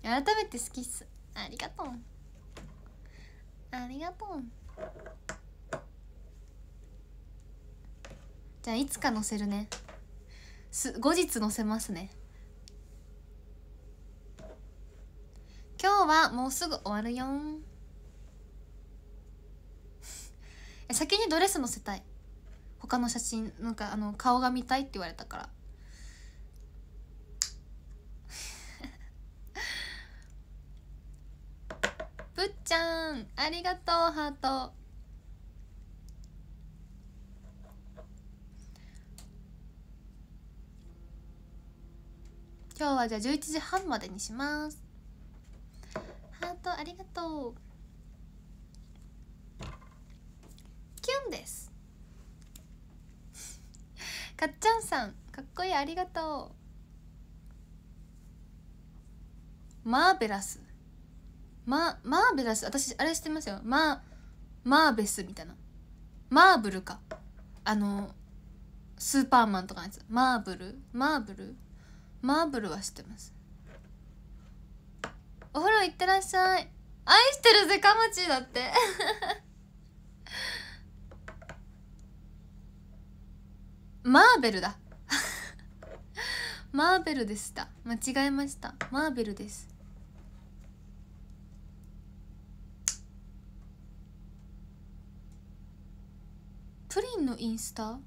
改めて好きっすありがとうありがとうじゃあいつか載せるねす後日載せますね今日はもうすぐ終わるよん先にドレス載せたい他の写真なんかあの顔が見たいって言われたから ぶっちゃんありがとうハート今日はじゃあ11時半までにしますハートありがとうキュンですかっちゃんさんかっこいいありがとうマーベラスママーベラス私あれしてますよマーマーベスみたいなマーブルかあのスーパーマンとかのやつマーブルマーブルマーブルは知ってますお風呂行ってらっしゃい愛してるぜかまちだって マーベルだ マーベルでした間違えましたマーベルですプリンのインスタ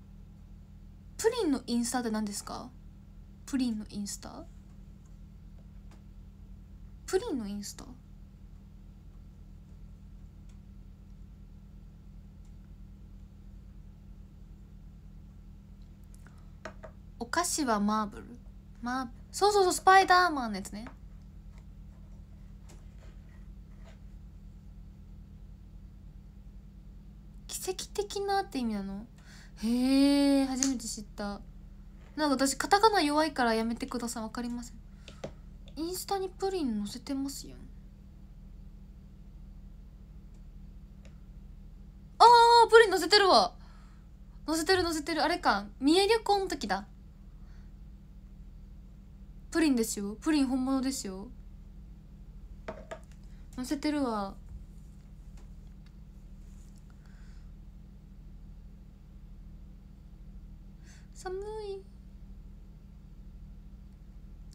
プリンのインスタって何ですかプリンのインスタプリンのインスタお菓子はマーブルマーブそうそうそうスパイダーマンのやつね奇跡的なって意味なのへえ初めて知ったなんか私カタカナ弱いからやめてくださいわかりませんインスタにプリン載せてますよああプリン載せてるわ載せてる載せてるあれか三重旅行の時だプリンですよプリン本物ですよ載せてるわ寒い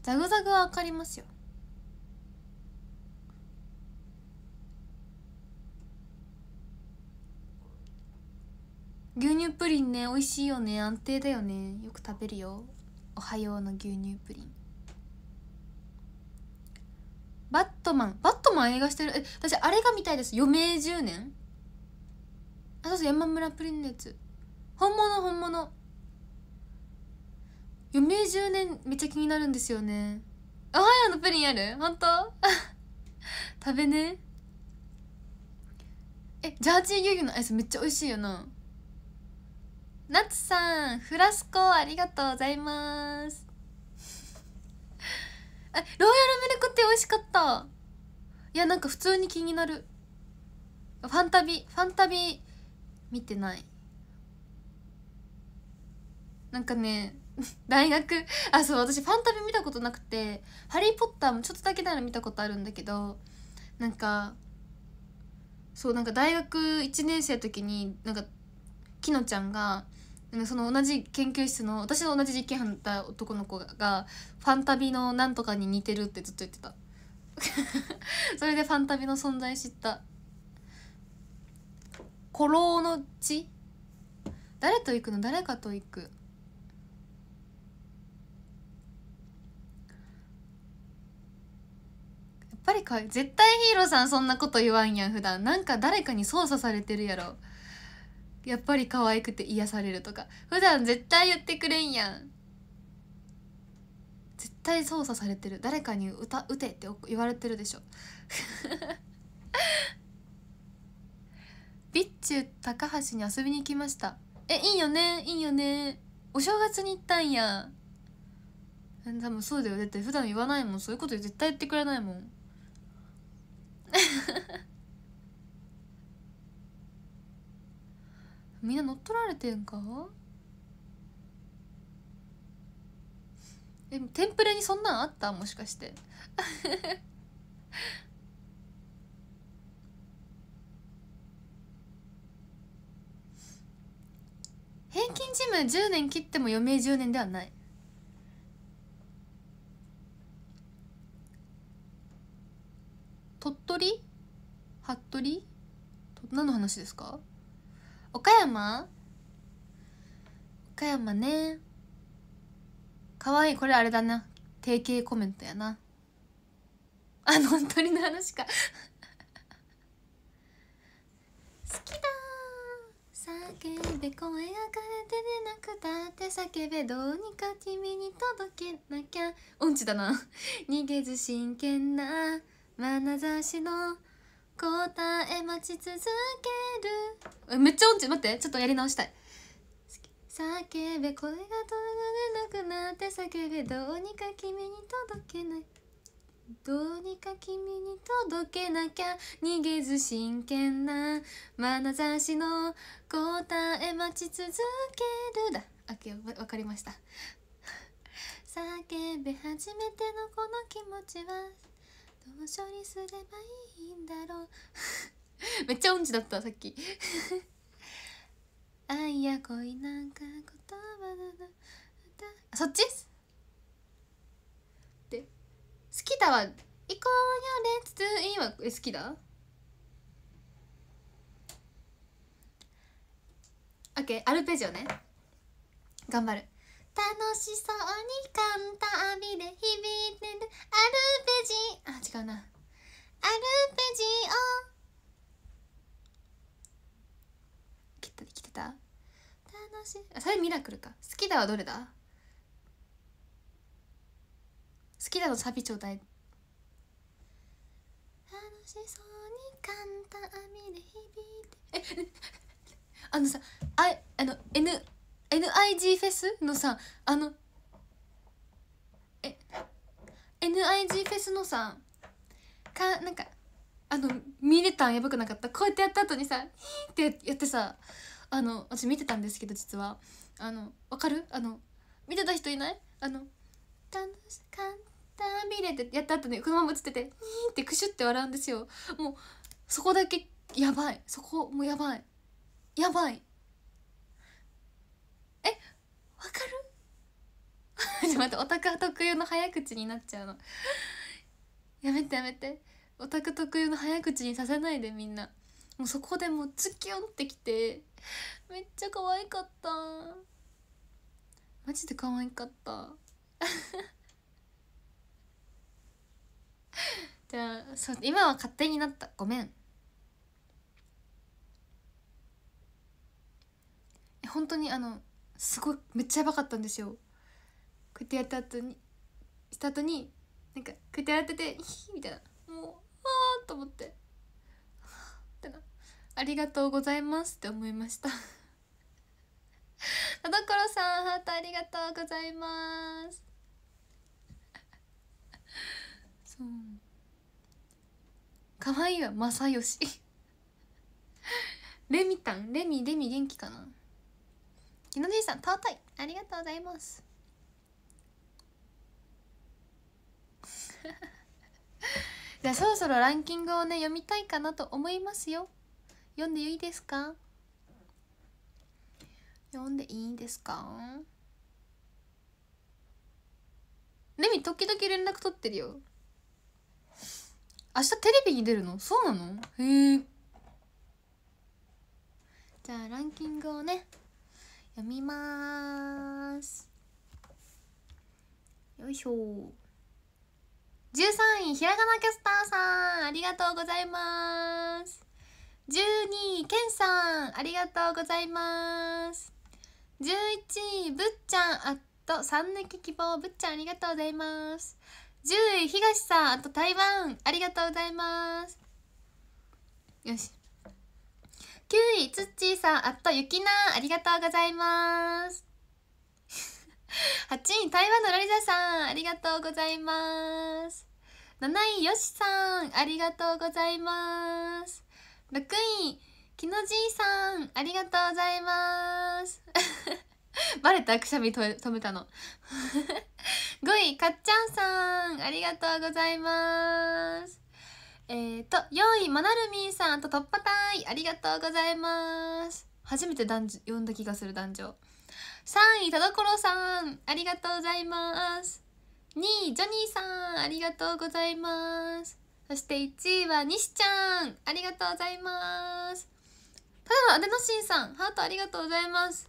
ザグザグは分かりますよ牛乳プリンね美味しいよね安定だよねよく食べるよおはようの牛乳プリンバットマンバットマン映画してるえ私あれが見たいです余命10年あそうそう山村プリンのやつ本物本物余命10年めっちゃ気になるんですよねおはようのプリンある本当 食べねえジャージー牛乳のアイスめっちゃ美味しいよななつさんフラスコありがとうございますあロイヤルミルクって美味しかったいやなんか普通に気になるファンタビファンタビ見てないなんかね大学あそう私ファンタビ見たことなくて「ハリー・ポッター」もちょっとだけなら見たことあるんだけどなんかそうなんか大学1年生の時になんかきのちゃんがその同じ研究室の私の同じ実験班だった男の子が「ファンタビのなんとかに似てる」ってずっと言ってた それでファンタビの存在知った「古老の地」誰と行くの誰かと行くぱり可愛い絶対ヒーローさんそんなこと言わんやん普段なんか誰かに操作されてるやろやっぱり可愛くて癒されるとか普段絶対言ってくれんやん絶対操作されてる誰かに歌打てって言われてるでしょ ビッチュ高橋に遊びに行きましたえいいよねいいよねお正月に行ったんや多分そうだよだって普段言わないもんそういうこと絶対言ってくれないもん みんな乗っ取られてんかえテンプレにそんなんあったもしかして 平均寿命10年切っても余命10年ではない鳥取服部何の話ですか岡山岡山ね可愛いいこれあれだな定型コメントやな あの鳥の話か 好きだ叫べ声が枯れて出なくたって叫べどうにか君に届けなきゃ音痴だな 逃げず真剣な眼差しの答え待ち続けるめっちゃ音痴待ってちょっとやり直したい叫べ声が届かなくなって叫べどうにか君に届けないどうにか君に届けなきゃ逃げず真剣な眼差しの答え待ち続けるだあけわかりました叫び初めてのこの気持ちはどう処理すればいいんだろう めっちゃ音痴だったさっき愛 や恋なんか言葉だなあそっちで好きだわ行こうよレッツインはえ好きだオッケーアルペジオね頑張る楽しそうに簡単で響いてるアルペジあ違うなアルペジオきっとできてた楽しいあそれミラクルか好きだはどれだ好きだのサビちょうだい楽しそうに簡単で響いてえあのさああの N NIG フェスのさあのえ NIG フェスのさかなんかあの見れたんやばくなかったこうやってやった後にさ「ヒー」ってやってさあの私見てたんですけど実はあのわかるあの見てた人いないあの「楽しかった見れ」ってやった後にこのまま映ってて「ヒー」ってクシュって笑うんですよもうそこだけやばいそこもうやばいやばいわかる ちょっと待ってオタク特有の早口になっちゃうのやめてやめてオタク特有の早口にさせないでみんなもうそこでもうツキュンってきてめっちゃ可愛かったマジで可愛かった じゃあそう今は勝手になったごめん本当にあのすごいめっちゃやばかったんですよこうやってやった後にした後になんかこうやってやってて「みたいなもうああと思って「みたなありがとうございます」って思いました 田所さんハートありがとうございます そうかわいいわ正義 レミたんレミレミ元気かなきのいさん尊いありがとうございます じゃあそろそろランキングをね読みたいかなと思いますよ読んでいいですか読んでいいですかレミ時々連絡取ってるよ明日テレビに出るのそうなのへえじゃあランキングをね読みますよいしょ13位ひらがなキャスターさんありがとうございます12位けんさんありがとうございます11位ぶっちゃんあと三抜き希望ぶっちゃんありがとうございます10位東さんあと台湾ありがとうございますよし9位、つっちーさん、あっと、ゆきなありがとうございます。8 位、台湾のロリザさん、ありがとうございます。7位、よしさん、ありがとうございます。6位、きのじいさん、ありがとうございます。バレたくしゃみ止めたの。5 位、かっちゃんさん、ありがとうございます。えっ、ー、と、4位、まなるみんさんと突破隊ありがとうございます。初めて男女、呼んだ気がする男女。3位、田所さん、ありがとうございます。2位、ジョニーさん、ありがとうございます。そして1位は、西ちゃん、ありがとうございます。ただのアデノシンさん、ハートありがとうございます。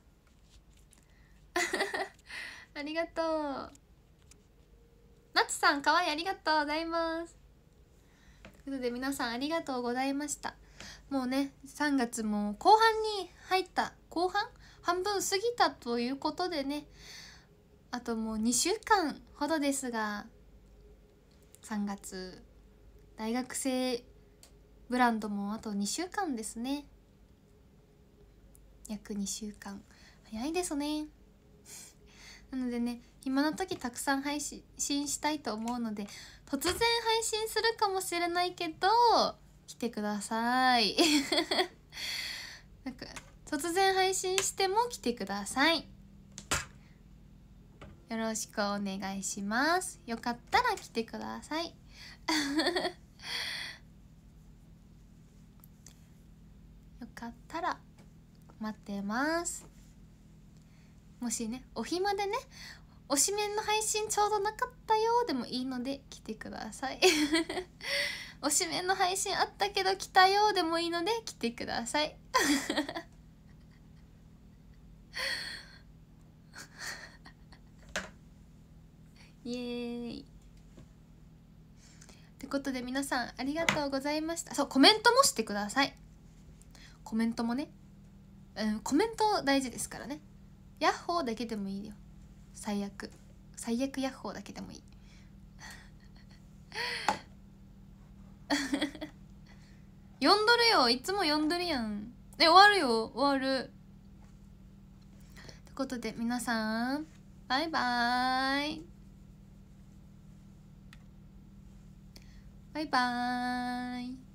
ありがとう。なつさん、かわいい、ありがとうございます。ということで皆さんありがとうございましたもうね3月も後半に入った後半半分過ぎたということでねあともう2週間ほどですが3月大学生ブランドもあと2週間ですね約2週間早いですね なのでね暇な時たくさん配信したいと思うので突然配信するかもしれないけど来てください なんか突然配信しても来てくださいよろしくお願いしますよかったら来てください よかったら待ってますもしねお暇でね推しメンの配信ちょうどなかったよでもいいので来てください推 しメンの配信あったけど来たよでもいいので来てください イエーイってことで皆さんありがとうございましたそうコメントもしてくださいコメントもねうんコメント大事ですからねヤッホーだけでもいいよ最悪最悪ヤッホーだけでもいい 呼んどるよいつも呼んどるやんえ終わるよ終わるということで皆さんバイバイバイバイ